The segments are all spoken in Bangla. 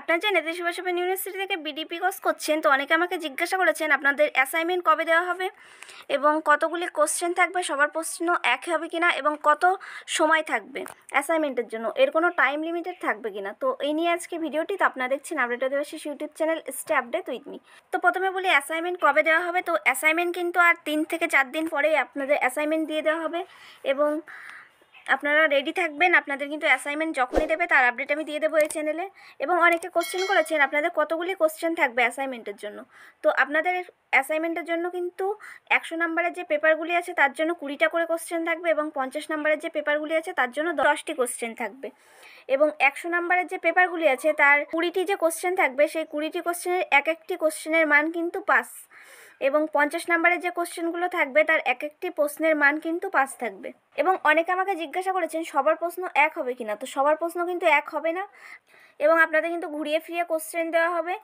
আপনার যে নেতাজি সুভাষচন্দ্র ইউনিভার্সিটি থেকে বিডিপি কোর্স করছেন তো অনেকে আমাকে জিজ্ঞাসা করেছেন আপনাদের অ্যাসাইনমেন্ট কবে দেওয়া হবে এবং কতগুলি কোশ্চেন থাকবে সবার প্রশ্ন একই হবে কি না এবং কত সময় থাকবে অ্যাসাইনমেন্টের জন্য এর কোনো টাইম লিমিটেড থাকবে কি না তো এই নিয়ে আজকে ভিডিওটি তো আপনারা দেখছেন আপডেট অধিবাসী YouTube channel stay update with me তো প্রথমে বলি অ্যাসাইনমেন্ট কবে দেওয়া হবে তো অ্যাসাইনমেন্ট কিন্তু আর তিন থেকে চার দিন পরেই আপনাদের অ্যাসাইনমেন্ট দিয়ে দেওয়া হবে এবং আপনারা রেডি থাকবেন আপনাদের কিন্তু অ্যাসাইনমেন্ট যখনই দেবে তার আপডেট আমি দিয়ে দেবো এই চ্যানেলে এবং অনেকে কোশ্চেন করেছেন আপনাদের কতগুলি কোশ্চেন থাকবে অ্যাসাইনমেন্টের জন্য তো আপনাদের অ্যাসাইনমেন্টের জন্য কিন্তু একশো নাম্বারের যে পেপারগুলি আছে তার জন্য কুড়িটা করে কোশ্চেন থাকবে এবং পঞ্চাশ নাম্বারের যে পেপারগুলি আছে তার জন্য দশটি কোশ্চেন থাকবে এবং একশো নাম্বারের যে পেপারগুলি আছে তার কুড়িটি যে কোশ্চেন থাকবে সেই কুড়িটি কোশ্চেনের এক একটি কোশ্চেনের মান কিন্তু পাস এবং পঞ্চাশ নাম্বারের যে কোশ্চেনগুলো থাকবে তার এক একটি প্রশ্নের মান কিন্তু পাঁচ থাকবে এবং অনেকে আমাকে জিজ্ঞাসা করেছেন সবার প্রশ্ন এক হবে কিনা তো সবার প্রশ্ন কিন্তু এক হবে না এবং আপনাদের কিন্তু ঘুরিয়ে ফিরিয়ে কোশ্চেন দেওয়া হবে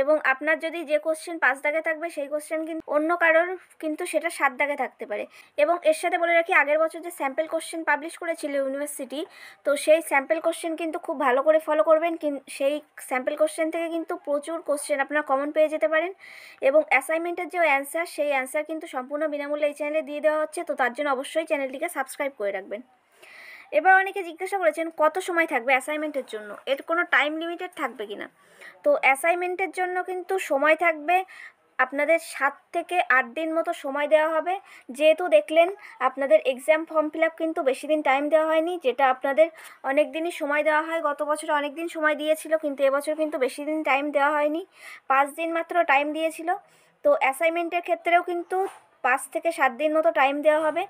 এবং আপনার যদি যে কোশ্চেন পাঁচ দাগে থাকবে সেই কোশ্চেন কিন্তু অন্য কারোর কিন্তু সেটা সাত দাগে থাকতে পারে এবং এর সাথে বলে রাখি আগের বছর যে স্যাম্পেল কোশ্চেন পাবলিশ করেছিল ইউনিভার্সিটি তো সেই স্যাম্পেল কোশ্চেন কিন্তু খুব ভালো করে ফলো করবেন সেই স্যাম্পেল কোশ্চেন থেকে কিন্তু প্রচুর কোশ্চেন আপনারা কমন পেয়ে যেতে পারেন এবং অ্যাসাইনমেন্টের যে অ্যান্সার সেই অ্যান্সার কিন্তু সম্পূর্ণ বিনামূল্যে এই চ্যানেলে দিয়ে দেওয়া হচ্ছে তো তার জন্য অবশ্যই চ্যানেলটিকে সাবস্ক্রাইব করে রাখবেন এবার অনেকে জিজ্ঞাসা করেছেন কত সময় থাকবে অ্যাসাইনমেন্টের জন্য এর কোনো টাইম লিমিটেড থাকবে কি না তো অ্যাসাইনমেন্টের জন্য কিন্তু সময় থাকবে আপনাদের সাত থেকে আট দিন মতো সময় দেওয়া হবে যেহেতু দেখলেন আপনাদের এক্সাম ফর্ম ফিল আপ কিন্তু বেশি দিন টাইম দেওয়া হয়নি যেটা আপনাদের অনেক দিনই সময় দেওয়া হয় গত বছর অনেক দিন সময় দিয়েছিল কিন্তু এবছর কিন্তু বেশি দিন টাইম দেওয়া হয়নি পাঁচ দিন মাত্র টাইম দিয়েছিল তো অ্যাসাইনমেন্টের ক্ষেত্রেও কিন্তু পাঁচ থেকে সাত দিন মতো টাইম দেওয়া হবে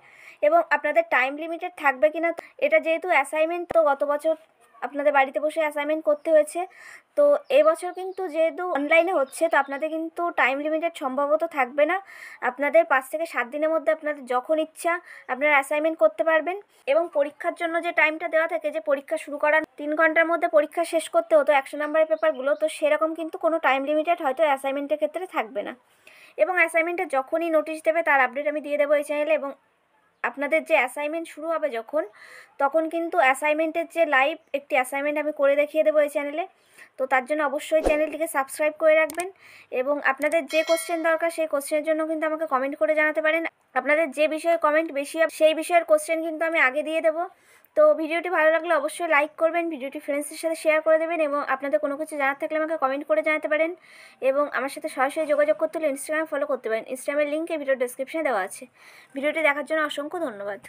এবং আপনাদের টাইম লিমিটেড থাকবে কিনা এটা যেহেতু অ্যাসাইনমেন্ট তো গত বছর আপনাদের বাড়িতে বসে অ্যাসাইনমেন্ট করতে হয়েছে তো এবছর কিন্তু যেহেতু অনলাইনে হচ্ছে তো আপনাদের কিন্তু টাইম লিমিটেড সম্ভবত থাকবে না আপনাদের পাঁচ থেকে সাত দিনের মধ্যে আপনাদের যখন ইচ্ছা আপনারা অ্যাসাইনমেন্ট করতে পারবেন এবং পরীক্ষার জন্য যে টাইমটা দেওয়া থাকে যে পরীক্ষা শুরু করার তিন ঘন্টার মধ্যে পরীক্ষা শেষ করতে হতো একশো নাম্বারের পেপারগুলো তো সেরকম কিন্তু কোনো টাইম লিমিটেড হয়তো অ্যাসাইনমেন্টের ক্ষেত্রে থাকবে না এবং অ্যাসাইনমেন্টটা যখনই নোটিশ দেবে তার আপডেট আমি দিয়ে দেবো এই চ্যানেলে এবং আপনাদের যে অ্যাসাইনমেন্ট শুরু হবে যখন তখন কিন্তু অ্যাসাইনমেন্টের যে লাইভ একটি অ্যাসাইনমেন্ট আমি করে দেখিয়ে দেবো এই চ্যানেলে তো তার জন্য অবশ্যই চ্যানেলটিকে সাবস্ক্রাইব করে রাখবেন এবং আপনাদের যে কোশ্চেন দরকার সেই কোশ্চেনের জন্য কিন্তু আমাকে কমেন্ট করে জানাতে পারেন আপনাদের যে বিষয়ে কমেন্ট বেশি সেই বিষয়ের কোশ্চেন কিন্তু আমি আগে দিয়ে দেবো তো ভিডিওটি ভালো লাগলে অবশ্যই লাইক করবেন ভিডিওটি ফ্রেন্ডসের সাথে শেয়ার করে দেবেন এবং আপনাদের কোনো কিছু জানার থাকলে আমাকে কমেন্ট করে জানাতে পারেন এবং আমার সাথে সরাসরি যোগাযোগ করতে হলে ইনস্টাগ্রামে ফলো করতে পারেন ইনস্টাগ্রামের লিঙ্ক এই ভিডিও ডিসক্রিপশানে দেওয়া আছে ভিডিওটি দেখার জন্য অসংখ্য ধন্যবাদ